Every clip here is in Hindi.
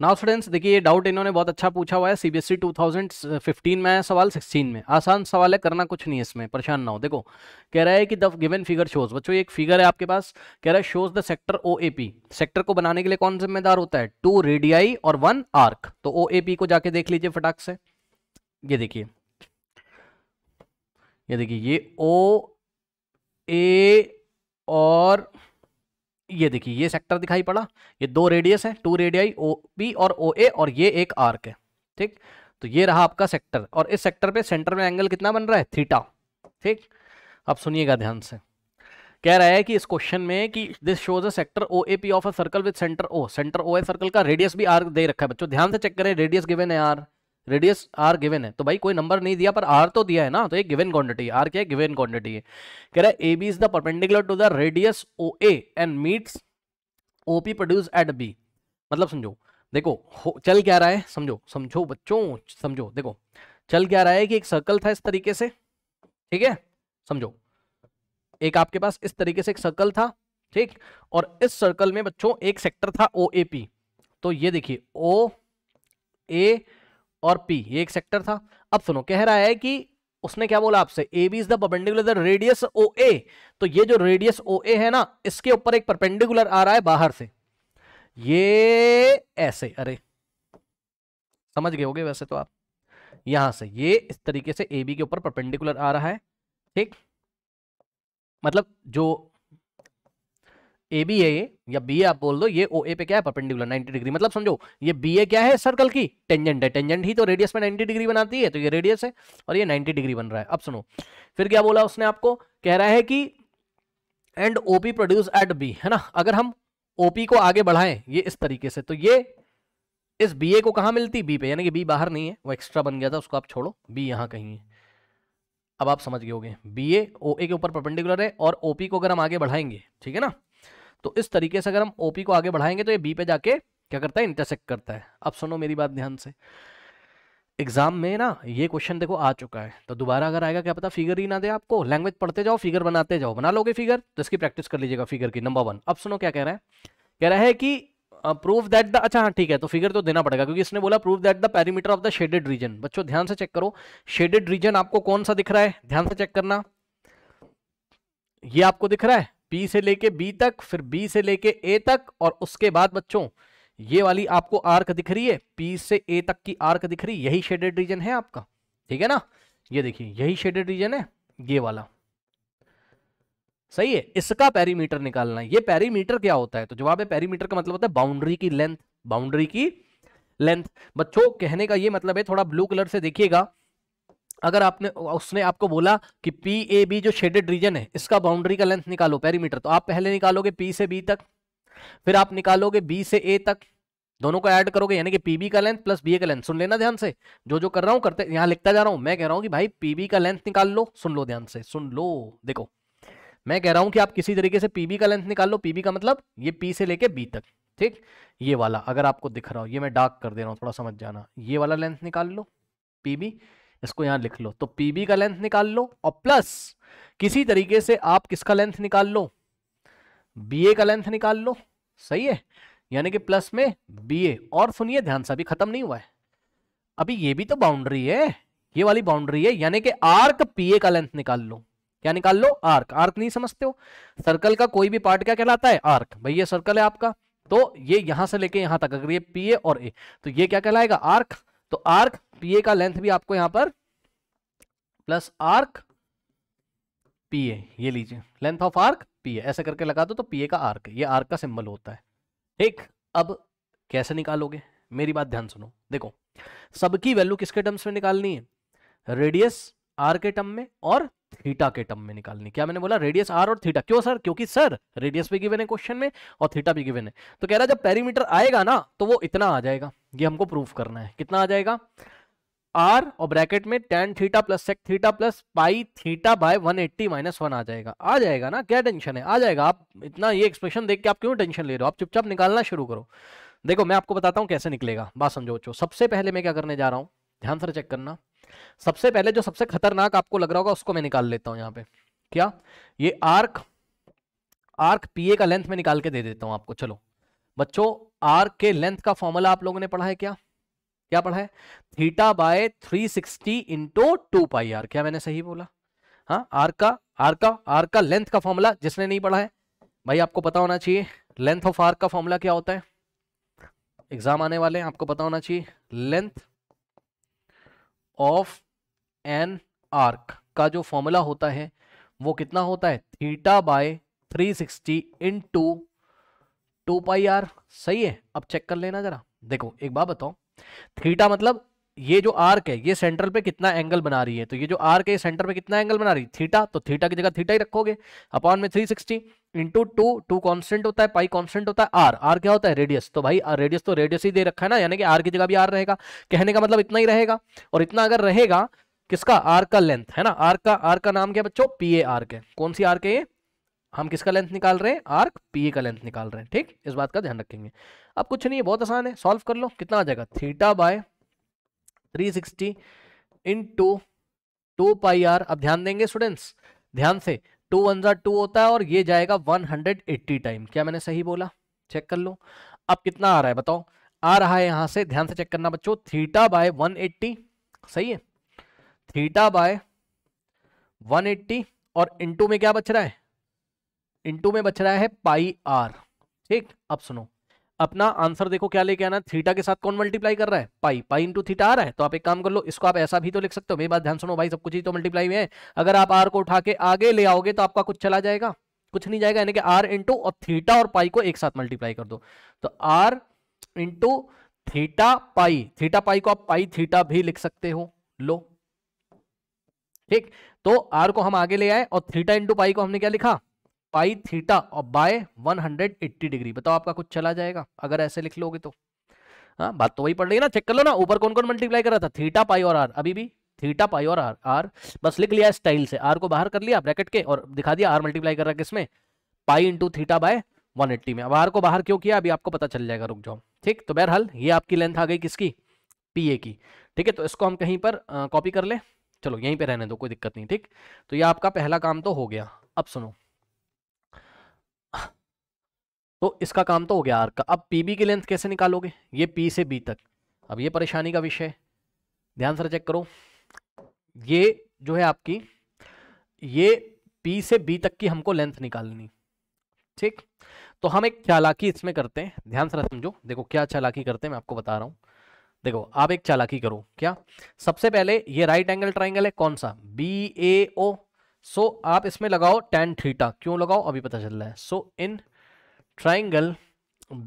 नाउ स्टूडेंट्स देखिए ये डाउट इन्होंने बहुत अच्छा पूछा हुआ है सीबीएसई 2015 e में है सवाल 16 में आसान सवाल है करना कुछ नहीं है इसमें परेशान ना हो देखो कह रहा है कि द गिवन फिगर शोज बच्चों एक फिगर है आपके पास कह रहा है shows the sector O sector को बनाने के लिए कौन जिम्मेदार होता है टू रेडियाई और वन आर्क तो ओ को जाके देख लीजिए फटाक से ये देखिए ये देखिए ये ओ ए और ये देखिए ये सेक्टर दिखाई पड़ा ये दो रेडियस है टू रेडियाई ओ बी और ओ ए और ये एक आर्क है ठीक तो ये रहा आपका सेक्टर और इस सेक्टर पे सेंटर में एंगल कितना बन रहा है थीटा ठीक अब सुनिएगा ध्यान से कह रहा है कि इस क्वेश्चन में कि this shows a sector O A P of a circle with centre O centre O A circle का रेडियस भी आर्क दे रखा है बच्चों ध्यान से चेक करें रेडियस गिवेन है आर रेडियस आर गिवन है तो भाई कोई नंबर नहीं दिया पर आर तो दिया है ना तो एक गिवन क्वांटिटी आर क्या है गिवन क्वांटिटी है कह रहा है A B is the perpendicular to the radius O A and meets O P produce at B मतलब समझो देखो चल क्या रहा है समझो समझो बच्चों समझो देखो चल क्या रहा है कि एक सर्कल था इस तरीके से ठीक है समझो एक आपके पास इस तरीके से एक सर्कल था ठीक और इस सर्कल में बच्चों एक सेक्टर था ओ ए पी तो ये देखिए ओ ए और पी ये एक सेक्टर था अब सुनो कह रहा है कि उसने क्या बोला आपसे A B is the radius O A तो ये जो रेडियस ओ ए है ना इसके ऊपर एक परपेंडिकुलर आ रहा है बाहर से ये ऐसे अरे समझ गए होगे वैसे तो आप यहां से ये इस तरीके से ए बी के ऊपर परपेंडिकुलर आ रहा है ठीक मतलब जो ए बी ए या बी ए आप बोल दो ये ओ ए पे क्या है परपेंडिकुलर 90 डिग्री मतलब समझो ये बी ए क्या है सर्कल की टेंजेंट है टेंजेंट ही तो रेडियस में 90 डिग्री बनाती है तो ये रेडियस है और ये 90 डिग्री बन रहा है अब सुनो फिर क्या बोला उसने आपको कह रहा है कि and O P produce at B है ना अगर हम ओ पी को आगे बढ़ाएं ये इस तरीके से तो ये इस बी ए को कहाँ मिलती बी पे यानी कि बी बाहर नहीं है वो एक्स्ट्रा बन गया था उसको आप छोड़ो बी यहाँ कहीं है अब आप समझ गए होंगे बी ए ओ ए के ऊपर परपेंडिकुलर है और ओ पी को अगर हम आगे बढ़ाएंगे ठीक है ना तो इस तरीके से अगर हम ओ को आगे बढ़ाएंगे तो ये बी पे जाके क्या करता है इंटरसेक्ट करता है अब सुनो मेरी बात ध्यान से एग्जाम में ना ये क्वेश्चन देखो आ चुका है तो दोबारा अगर आएगा क्या पता फिगर ही ना दे आपको लैंग्वेज पढ़ते जाओ फिगर बनाते जाओ बना लोगे फिगर तो इसकी प्रैक्टिस कर लीजिएगा फिगर की नंबर वन अब सुनो क्या कह रहा है कह रहा है कि प्रूफ दैट द अच्छा हाँ ठीक है तो फिगर तो देना पड़ेगा क्योंकि इसने बोला proof that the perimeter of the shaded region बच्चों ध्यान से चेक करो शेडेड रीजन आपको कौन सा दिख रहा है ध्यान से चेक करना ये आपको दिख रहा है बी से लेके बी तक फिर बी से लेके ए तक और उसके बाद बच्चों ये वाली आपको आर्क दिख रही है पी से ए तक की आर्क दिख रही यही शेडेड रीजन है आपका ठीक है ना ये देखिए यही शेडेड रीजन है ये वाला सही है इसका पैरीमीटर निकालना है ये पैरीमीटर क्या होता है तो जवाब है पैरीमीटर का मतलब होता है बाउंड्री की लेंथ बाउंड्री की लेंथ बच्चों कहने का ये मतलब है थोड़ा ब्लू कलर से देखिएगा अगर आपने उसने आपको बोला कि पी ए बी जो शेडेड रीजन है इसका बाउंड्री का लेंथ निकालो पेरीमीटर तो आप पहले निकालोगे पी से बी तक फिर आप निकालोगे बी से ए तक दोनों को ऐड करोगे यानी कि पीबी का लेंथ प्लस ए का लेंथ सुन लेना ध्यान से जो जो कर रहा हूँ करते यहाँ लिखता जा रहा हूँ मैं कह रहा हूँ कि भाई पीबी का लेंथ निकाल लो सुन लो ध्यान से सुन लो देखो मैं कह रहा हूँ कि आप किसी तरीके से पीबी का लेंथ निकाल लो पीबी का मतलब ये पी से लेके बी तक ठीक ये वाला अगर आपको दिख रहा हो ये मैं डार्क कर दे रहा हूँ थोड़ा समझ जाना ये वाला लेंथ निकाल लो पीबी इसको यहां लिख लो तो पीबी का लेंथ निकाल लो और प्लस किसी तरीके से आप किसका लेंथ निकाल लो बीए का लेंथ निकाल लो सही है यानी कि प्लस में बीए और सुनिए ध्यान से अभी खत्म नहीं हुआ है अभी ये भी तो बाउंड्री है ये वाली बाउंड्री है यानी कि आर्क पीए का लेंथ निकाल लो क्या निकाल लो आर्क आर्क नहीं समझते हो सर्कल का कोई भी पार्ट क्या कहलाता है आर्क भाई ये सर्कल है आपका तो ये यहां से लेके यहां तक अगर ये पीए और ए तो ये क्या कहलाएगा आर्क तो आर्क पीए का लेंथ भी आपको यहां पर प्लस आर्क पीए ये लीजिए लेंथ ऑफ आर्क पीए ऐसे करके लगा दो तो पीए का आर्क ये आर्क का सिंबल होता है ठीक अब कैसे निकालोगे मेरी बात ध्यान सुनो देखो सबकी वैल्यू किसके टर्म्स में निकालनी है रेडियस आर के टर्म में और थीटा के टर्म में निकालनी क्या मैंने बोला रेडियस आर और थीटा क्यों सर क्योंकि सर रेडियस भी गिवन है क्वेश्चन में और थीटा भी गिवन है तो कह रहा जब पेरीमीटर आएगा ना तो वो इतना आ जाएगा ये हमको प्रूफ करना है कितना आ जाएगा आर और ब्रैकेट में tan theta plus sec theta plus pi theta by one eighty minus one आ जाएगा आ जाएगा ना क्या टेंशन है आ जाएगा आप इतना ये एक्सप्रेशन देख के आप क्यों टेंशन ले रहे हो आप चुपचाप निकालना शुरू करो देखो मैं आपको बताता हूँ कैसे निकलेगा बात समझो सबसे पहले मैं क्या करने जा रहा हूँ ध्यान से चेक करना सबसे पहले जो सबसे खतरनाक आपको लग रहा होगा उसको मैं निकाल लेता हूं यहां पे क्या ये आर्क आर्क पीए का लेंथ में निकाल के दे देता हूं आपको चलो बच्चों आर्क के लेंथ का फॉर्मूला आप लोगों ने पढ़ा है क्या क्या पढ़ा है theta by three sixty into two pi R क्या मैंने सही बोला हाँ आर का आर का आर का लेंथ का फॉर्मूला जिसने नहीं पढ़ा है भाई आपको पता होना चाहिए लेंथ ऑफ आर का फॉर्मूला क्या होता है एग्जाम आने वाले हैं आपको पता होना चाहिए लेंथ ऑफ एन आर्क का जो फॉर्मूला होता है वो कितना होता है theta by 360 sixty in two two pi R सही है अब चेक कर लेना जरा देखो एक बात बताओ थीटा मतलब ये जो आर्क है ये सेंटर पे कितना एंगल बना रही है तो ये जो आर्क है सेंटर पे कितना एंगल बना रही है थीटा तो थीटा की जगह थीटा ही रखोगे अपॉन में 360 sixty into two two constant होता है पाई कॉन्स्टेंट होता है आर आर क्या होता है रेडियस तो भाई रेडियस तो रेडियस ही दे रखा है ना यानी कि आर की जगह भी आर रहेगा कहने का मतलब इतना ही रहेगा और इतना अगर रहेगा किसका आर का लेंथ है ना आर का आर का नाम क्या बच्चों पी ए आर्क है कौन सी आर्क है ये हम किसका लेंथ निकाल रहे हैं आर्क पी ए का लेंथ निकाल रहे हैं ठीक इस बात का ध्यान रखेंगे अब कुछ नहीं है बहुत आसान है सॉल्व कर लो कितना आ जाएगा theta by three sixty in two two pi R अब ध्यान देंगे स्टूडेंट्स ध्यान से टू वन जार टू होता है और ये जाएगा वन हंड्रेड एट्टी टाइम क्या मैंने सही बोला चेक कर लो अब कितना आ रहा है बताओ आ रहा है यहां से ध्यान से चेक करना बच्चों थीटा बाय वन एट्टी सही है थीटा बाय वन एट्टी और इंटू में क्या बच रहा है इंटू में बच रहा है पाई आर ठीक अब सुनो अपना आंसर देखो क्या लेके आना थीटा के साथ कौन मल्टीप्लाई कर रहा है पाई पाई इंटू थीटा आ रहा है तो आप एक काम कर लो इसको आप ऐसा भी तो लिख सकते हो मेरी बात ध्यान सुनो भाई सब कुछ ही तो मल्टीप्लाई में है अगर आप आर को उठा के आगे ले आओगे तो आपका कुछ चला जाएगा कुछ नहीं जाएगा यानी कि आर इंटू और थीटा और पाई को एक साथ मल्टीप्लाई कर दो तो R into theta pi theta pi को आप पाई थीटा भी लिख सकते हो लो ठीक तो आर को हम आगे ले आए और थीटा इंटू पाई को हमने क्या लिखा पाई थीटा और बाय 180 डिग्री बताओ आपका कुछ चला जाएगा अगर ऐसे लिख लोगे तो हाँ बात तो वही पड़ रही है ना चेक कर लो ना ऊपर कौन कौन मल्टीप्लाई कर रहा था थीटा पाई और आर अभी भी थीटा पाई और आर आर बस लिख लिया स्टाइल से आर को बाहर कर लिया ब्रैकेट के और दिखा दिया आर मल्टीप्लाई कर रहा है किसमें पाई इंटू थीटा बाय 180 में अब आर को बाहर क्यों किया अभी आपको पता चल जाएगा रुक जाओ ठीक तो बहरहाल ये आपकी लेंथ आ गई किसकी पी की ठीक है तो इसको हम कहीं पर कॉपी कर ले चलो यहीं पे रहने दो कोई दिक्कत नहीं ठीक तो ये आपका पहला काम तो हो गया अब सुनो तो इसका काम तो हो गया आर का अब पी की लेंथ कैसे निकालोगे ये पी से बी तक अब ये परेशानी का विषय है ध्यान से चेक करो ये जो है आपकी ये पी से बी तक की हमको लेंथ निकालनी ठीक तो हम एक चालाकी इसमें करते हैं ध्यान से समझो देखो क्या चालाकी करते हैं मैं आपको बता रहा हूं देखो आप एक चालाकी करो क्या सबसे पहले ये राइट एंगल ट्राइंगल है कौन सा बी ए ओ सो आप इसमें लगाओ टेन थीटा क्यों लगाओ अभी पता चल रहा है सो इन ट्राइंगल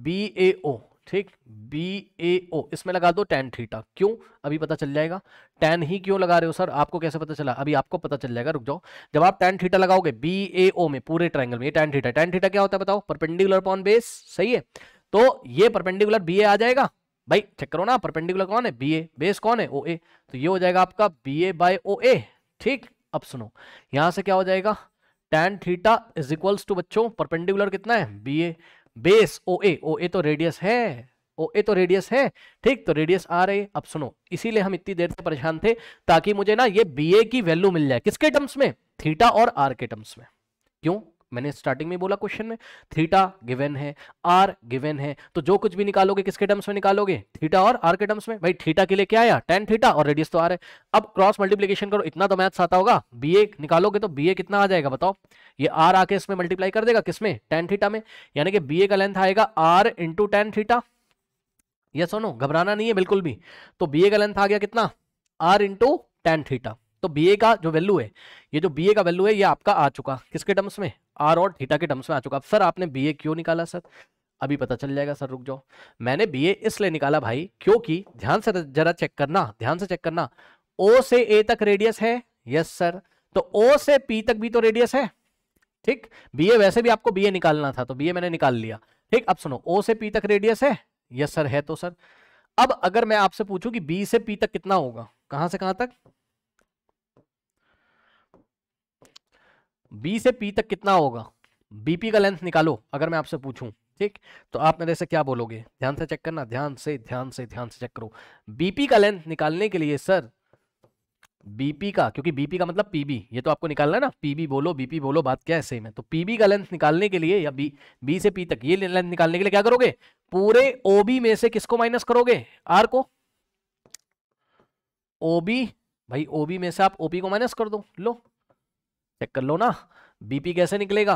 बी ए ओ ठीक बी ए ओ इसमें लगा दो टेन थीटा क्यों अभी पता चल जाएगा टेन ही क्यों लगा रहे हो सर आपको कैसे पता चला अभी आपको पता चल जाएगा रुक जाओ जब आप टेन थीटा लगाओगे बी ए ओ में पूरे ट्राइंगल में ये टेन थीटा टेन थीटा क्या होता है बताओ परपेंडिकुलर पॉन बेस सही है तो ये परपेंडिकुलर बी ए आ जाएगा भाई चेक करो ना परपेंडिकुलर कौन है बी ए बेस कौन है ओ ए तो ये हो जाएगा आपका बी ए बाय ओ ए ठीक अब सुनो यहां से क्या हो जाएगा tan theta is equals to बच्चों परपेंडिकुलर कितना है B A base O A O A तो रेडियस है ओ ए तो रेडियस है ठीक तो रेडियस आ रहे अब सुनो इसीलिए हम इतनी देर से परेशान थे ताकि मुझे ना ये बी ए की वैल्यू मिल जाए किसके टर्म्स में थीटा और आर के टर्म्स में क्यों मैंने स्टार्टिंग में बोला क्वेश्चन में थीटा गिवन है आर गिवन है तो जो कुछ भी निकालोगे किसके टर्म्स में निकालोगे थीटा और आर के टर्म्स में भाई थीटा के लिए क्या आया टेन थीटा और रेडियस तो आर है अब क्रॉस मल्टीप्लीकेशन करो इतना तो मैथ्स आता होगा बी ए निकालोगे तो बी ए कितना आ जाएगा बताओ ये आर आके इसमें मल्टीप्लाई कर देगा किसमें टेन थीटा में यानी कि बी ए का लेंथ आएगा R into tan theta yes और नो घबराना नहीं है बिल्कुल भी तो बी ए का लेंथ आ गया कितना आर इंटू टेन थीटा तो बी का जो वैल्यू है ये जो बी का वैल्यू है ये आपका आ चुका किसके टर्म्स में आर और थीटा के टर्म्स में आ चुका अब सर आपने बी क्यों निकाला सर अभी पता चल जाएगा सर रुक जाओ मैंने बी इसलिए निकाला भाई क्योंकि ध्यान से जरा चेक करना ध्यान से चेक करना ओ से ए तक रेडियस है यस सर तो ओ से पी तक भी तो रेडियस है ठीक बी वैसे भी आपको बी निकालना था तो बी मैंने निकाल लिया ठीक अब सुनो ओ से पी तक रेडियस है यस सर है तो सर अब अगर मैं आपसे पूछूं कि बी से पी तक कितना होगा कहां से कहां तक बी से पी तक कितना होगा बीपी का लेंथ निकालो अगर मैं आपसे पूछूं ठीक तो आप मेरे से क्या बोलोगे ध्यान से चेक करना ध्यान से ध्यान से ध्यान से चेक करो बीपी का लेंथ निकालने के लिए सर बीपी का क्योंकि बीपी का मतलब पीबी ये तो आपको निकालना है ना पीबी बोलो बीपी बोलो बात क्या है सेम है तो पीबी का लेंथ निकालने के लिए या बी बी से पी तक ये लेंथ निकालने के लिए क्या करोगे पूरे ओबी में से किसको माइनस करोगे आर को ओबी भाई ओबी में से आप ओपी को माइनस कर दो लो चेक कर लो ना बीपी कैसे निकलेगा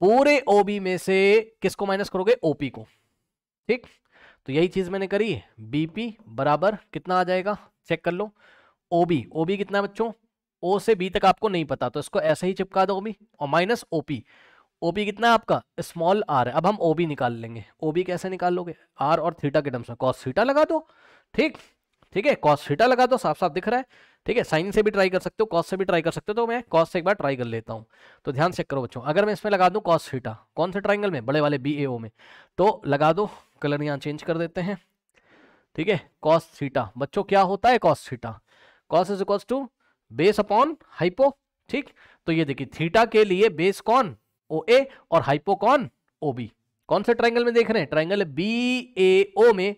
पूरे ओबी में से किसको माइनस करोगे ओपी को ठीक तो यही चीज मैंने करी बीपी बराबर कितना आ जाएगा चेक कर लो ओबी ओबी कितना बच्चों ओ से बी तक आपको नहीं पता तो इसको ऐसे ही चिपका दो ओबी और माइनस ओपी ओबी कितना है आपका स्मॉल आर है अब हम ओबी निकाल लेंगे ओबी कैसे निकाल लोगे आर और थीटा के टर्म्स में कॉस थीटा लगा दो ठीक ठीक है कॉस थीटा लगा दो साफ साफ दिख रहा है ठीक है साइन से भी ट्राई कर सकते हो कॉस से भी ट्राई कर सकते हो तो मैं कॉस से एक बार ट्राई कर लेता हूं तो ध्यान से करो बच्चों अगर मैं इसमें लगा दूँ कॉस थीटा कौन से ट्राइंगल में बड़े वाले बी ए ओ में तो लगा दो कलर यहाँ चेंज कर देते हैं ठीक है कॉस सीटा बच्चों क्या होता है cos theta cos is equals to base upon hypo ठीक तो ये देखिए थीटा के लिए बेस कौन ओ ए और हाइपो कौन ओ बी कौन से ट्राइंगल में देख रहे हैं ट्राइंगल बी ए ओ में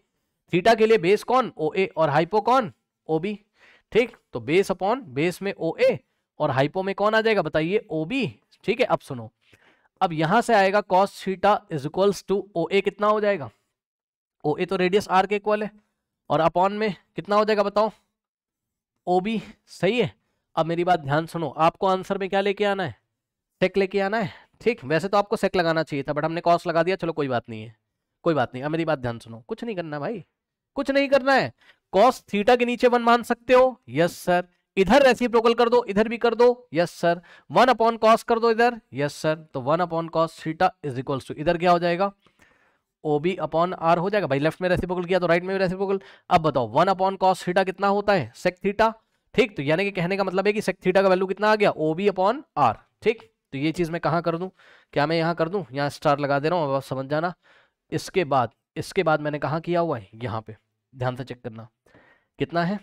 थीटा के लिए बेस कौन ओ ए और हाइपो कौन ओ बी ठीक तो बेस अपॉन बेस में ओ ए और हाइपो में कौन आ जाएगा बताइए ओ बी ठीक है अब सुनो अब यहां से आएगा cos theta is equals to O A कितना हो जाएगा ओ ए तो रेडियस आर के इक्वल है और अपॉन में कितना हो जाएगा बताओ ओ बी सही है अब मेरी बात ध्यान सुनो आपको आंसर में क्या लेके आना है सेक लेके आना है ठीक वैसे तो आपको सेक लगाना चाहिए था बट हमने कॉस लगा दिया चलो कोई बात नहीं है कोई बात नहीं अब मेरी बात ध्यान सुनो कुछ नहीं करना भाई कुछ नहीं करना है कॉस थीटा के नीचे वन मान सकते हो यस सर इधर रेसिप्रोकल कर दो इधर भी कर दो yes sir one upon cos कर दो इधर यस सर तो one upon cos theta is equal to इधर क्या हो जाएगा ओबी अपॉन आर हो जाएगा भाई लेफ्ट में रेसिप्रोकल किया तो राइट में भी रेसिप्रोकल अब बताओ वन अपॉन कॉस थीटा कितना होता है सेक थीटा ठीक तो यानी कि कहने का मतलब है कि सेक थीटा का वैल्यू कितना आ गया ओबी अपॉन आर ठीक तो ये चीज़ मैं कहाँ कर दूँ क्या मैं यहाँ कर दूँ यहाँ स्टार लगा दे रहा हूँ समझ जाना इसके बाद इसके बाद मैंने कहाँ किया हुआ है यहाँ पे ध्यान से चेक करना कितना है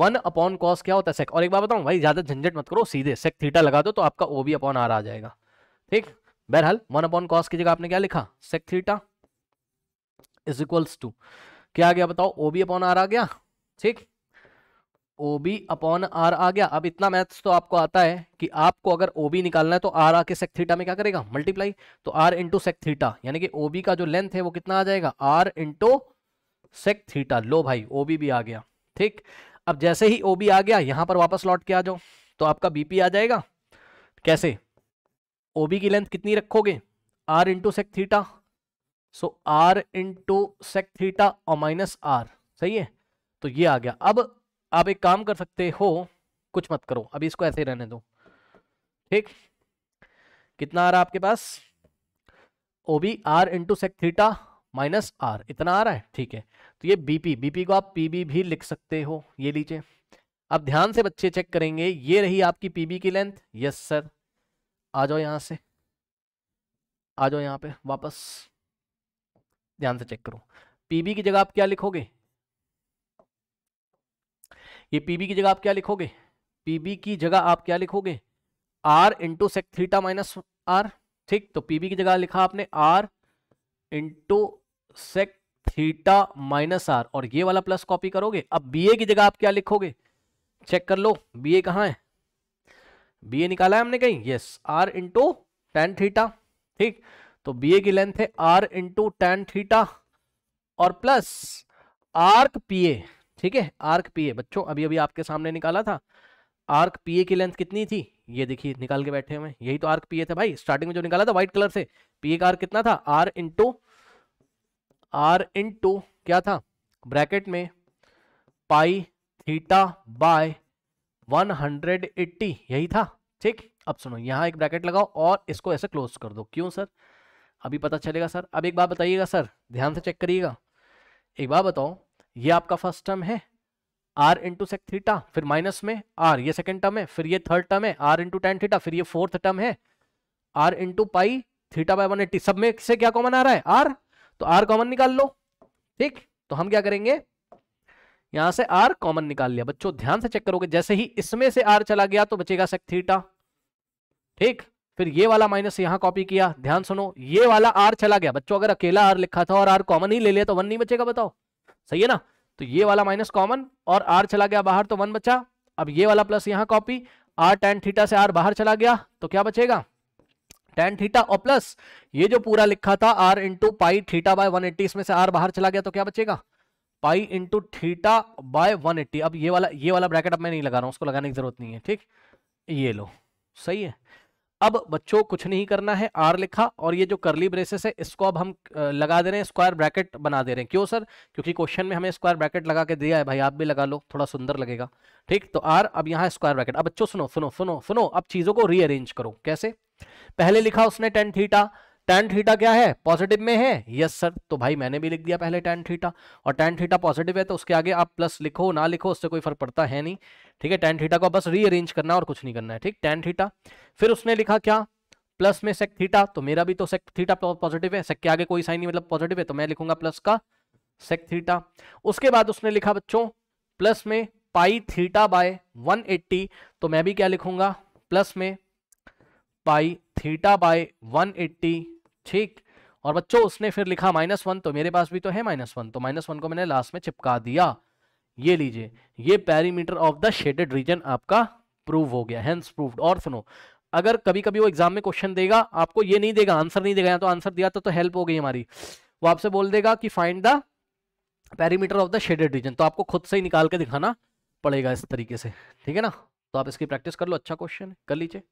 वन अपॉन कॉस क्या होता है सेक और एक बात बताऊं भाई ज्यादा झंझट मत करो सीधे सेक थीटा लगा दो तो आपका ओ बी अपॉन आर आ जाएगा ठीक बहरहाल वन अपॉन कॉस की जगह आपने क्या लिखा sec theta is equals to क्या आ गया बताओ ओ बी अपॉन आर आ गया ठीक ओ बी अपॉन आर आ गया अब इतना मैथ्स तो आपको आता है कि आपको अगर ओ बी निकालना है तो आर आके सेक थीटा में क्या करेगा मल्टीप्लाई तो आर इंटू सेक थीटा यानी कि ओ बी का जो लेंथ है वो कितना आ जाएगा आर इंटू सेक थीटा लो भाई ओ भी आ गया ठीक अब जैसे ही ओ आ गया यहां पर वापस लौट के आ जाओ तो आपका बीपी आ जाएगा कैसे ओ बी की लेंथ कितनी रखोगे R into sec theta so R into sec theta और माइनस आर सही है तो ये आ गया अब आप एक काम कर सकते हो कुछ मत करो अभी इसको ऐसे रहने दो ठीक कितना आ रहा आपके पास O B R into sec theta minus R इतना आ रहा है ठीक है तो ये बीपी बीपी को आप पीबी भी लिख सकते हो ये लीजिए अब ध्यान से बच्चे चेक करेंगे ये रही आपकी पीबी की लेंथ यस सर आ जाओ यहां से आ जाओ यहां पे वापस ध्यान से चेक करो पीबी की जगह आप क्या लिखोगे ये पीबी की जगह आप क्या लिखोगे पीबी की जगह आप क्या लिखोगे R into sec theta minus R ठीक तो पीबी की जगह लिखा आपने R into sec theta minus R और ये वाला प्लस कॉपी करोगे अब बी ए की जगह आप क्या लिखोगे चेक कर लो ए कहाँ है ए निकाला है हमने कहीं yes R into tan theta ठीक तो ए की लेंथ है आर इंटू टेन थीटा और प्लस आर्क पीए ठीक है आर्क ए बच्चों अभी अभी आपके सामने निकाला था आर्क पीए की लेंथ कितनी थी ये देखिए निकाल के बैठे हुए यही तो आर्क ए था भाई स्टार्टिंग में जो निकाला था व्हाइट कलर से पीए का आर्क कितना था R into R in two क्या था ब्रैकेट में पाई थीटा बाय 180 यही था ठीक अब सुनो यहां एक ब्रैकेट लगाओ और इसको ऐसे क्लोज कर दो क्यों सर अभी पता चलेगा सर अब एक बात बताइएगा सर ध्यान से चेक करिएगा एक बात बताओ ये आपका फर्स्ट टर्म है आर इंटू सेक थीटा फिर माइनस में आर ये सेकेंड टर्म है फिर ये थर्ड टर्म है आर इंटू टेन थीटा फिर ये फोर्थ टर्म है R into pi theta by one eighty सब में से क्या कॉमन आ रहा है आर तो आर कॉमन निकाल लो ठीक तो हम क्या करेंगे यहां से आर कॉमन निकाल लिया बच्चों ध्यान से चेक करोगे जैसे ही इसमें से आर चला गया तो बचेगा सेक थीटा ठीक फिर ये वाला माइनस यहां कॉपी किया ध्यान सुनो ये वाला आर चला गया बच्चों अगर अकेला आर लिखा था और आर कॉमन ही ले लिया तो वन नहीं बचेगा बताओ सही है ना तो ये वाला माइनस कॉमन और आर चला गया बाहर तो वन बचा अब ये वाला प्लस यहाँ कॉपी आर टेन थीटा से आर बाहर चला गया तो क्या बचेगा टेन थीटा और प्लस ये जो पूरा लिखा था R into pi theta by one eighty इसमें से आर बाहर चला गया तो क्या बचेगा pi into theta by one eighty अब ये वाला ये वाला ब्रैकेट अब मैं नहीं लगा रहा हूं उसको लगाने की जरूरत नहीं है ठीक ये लो सही है अब बच्चों कुछ नहीं करना है आर लिखा और ये जो करली ब्रेसेस है इसको अब हम लगा दे रहे हैं स्क्वायर ब्रैकेट बना दे रहे हैं क्यों सर क्योंकि क्वेश्चन में हमें स्क्वायर ब्रैकेट लगा के दिया है भाई आप भी लगा लो थोड़ा सुंदर लगेगा ठीक तो आर अब यहाँ स्क्वायर ब्रैकेट अब बच्चों सुनो सुनो सुनो सुनो अब चीज़ों को रीअरेंज करो कैसे पहले लिखा उसने टेन थीटा टेन थीटा क्या है पॉजिटिव में है यस सर तो भाई मैंने भी लिख दिया पहले टेन थीटा और टेन थीटा पॉजिटिव है तो उसके आगे आप प्लस लिखो ना लिखो उससे कोई फर्क पड़ता है नहीं ठीक है टेन थीटा को बस रीअरेंज करना और कुछ नहीं करना है ठीक टेन थीटा फिर उसने लिखा क्या प्लस में सेक थीटा तो मेरा भी तो सेक थीटा पॉजिटिव है सेक के आगे कोई साइन नहीं मतलब पॉजिटिव है तो मैं लिखूंगा प्लस का सेक थीटा उसके बाद उसने लिखा बच्चों प्लस में पाई थीटा बाय 180 तो मैं भी क्या लिखूंगा प्लस में pi theta by one eighty ठीक और बच्चों उसने फिर लिखा माइनस वन तो मेरे पास भी तो है माइनस वन तो माइनस वन को मैंने लास्ट में चिपका दिया ये लीजिए ये perimeter of the shaded region आपका प्रूव हो गया हेंस प्रूव्ड और सुनो अगर कभी कभी वो एग्जाम में क्वेश्चन देगा आपको ये नहीं देगा आंसर नहीं देगा या तो आंसर दिया था तो हेल्प तो हो गई हमारी वो आपसे बोल देगा कि find the perimeter of the shaded region तो आपको खुद से ही निकाल के दिखाना पड़ेगा इस तरीके से ठीक है ना तो आप इसकी प्रैक्टिस कर लो अच्छा क्वेश्चन है कर लीजिए